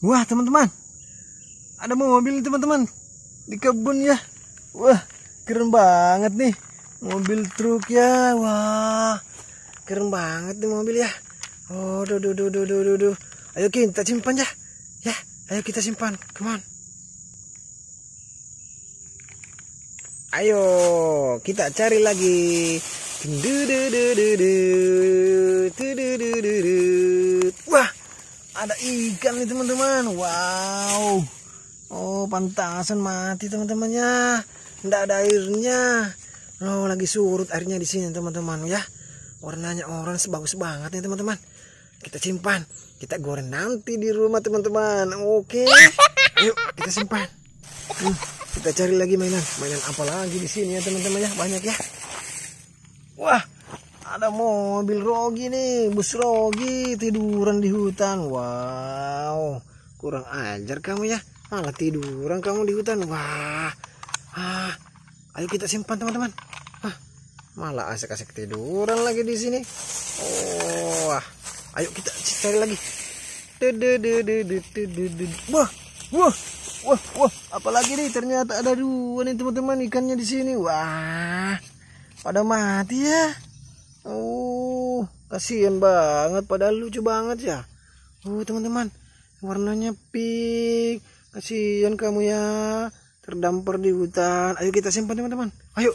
Wah teman-teman Ada mobil teman-teman Di kebun ya Wah keren banget nih Mobil truk ya Wah keren banget nih mobil ya Oh do do do do do do, Ayo kita simpan ya Ya ayo kita simpan Come on Ayo kita cari lagi. Du du du du du. Du du du du du ada ikan nih teman-teman wow oh pantasan mati teman-temannya ndak ada airnya oh lagi surut airnya di sini teman-teman ya warnanya orang sebagus banget nih teman-teman kita simpan kita goreng nanti di rumah teman-teman oke yuk kita simpan hmm, kita cari lagi mainan mainan apa lagi di sini ya teman-teman ya banyak ya wah ada mobil Rogi nih bus Rogi tiduran di hutan wow kurang ajar kamu ya malah tiduran kamu di hutan wah ah ayo kita simpan teman-teman ah malah asik-asik tiduran lagi di sini oh wah ayo kita cari lagi wah wah wah wah apalagi nih ternyata ada dua nih teman-teman ikannya di sini wah pada mati ya Oh, kasihan banget. Padahal lucu banget ya. Oh, teman-teman. Warnanya pink. Kasihan kamu ya. Terdampar di hutan. Ayo kita simpan, teman-teman. Ayo.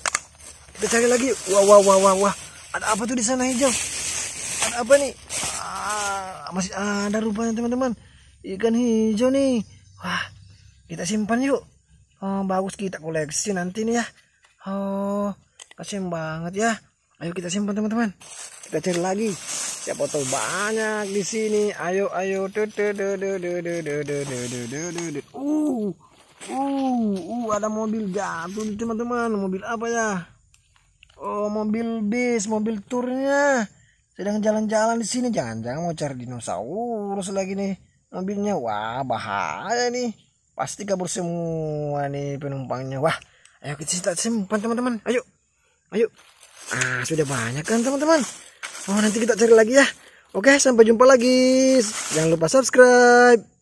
Kita cari lagi. Wah, wah, wah, wah, wah. Ada apa tuh di sana hijau? Ada apa nih? Ah, masih ada rupanya, teman-teman. Ikan hijau nih. Wah, kita simpan yuk. Oh, bagus kita koleksi nanti nih ya. Oh, kasihan banget ya. Ayo kita simpan teman-teman. Kita cari lagi. Siapa tahu banyak di sini. Ayo ayo. Uh. Uh, uh ada mobil jatuh teman-teman. Mobil apa ya? Oh, mobil bis, mobil turnya. Sedang jalan-jalan di sini. Jangan-jangan mau cari dinosaurus lagi nih mobilnya. Wah, bahaya nih. Pasti kabur semua nih penumpangnya. Wah, ayo kita simpan teman-teman. Ayo sudah banyak kan teman-teman oh nanti kita cari lagi ya oke sampai jumpa lagi jangan lupa subscribe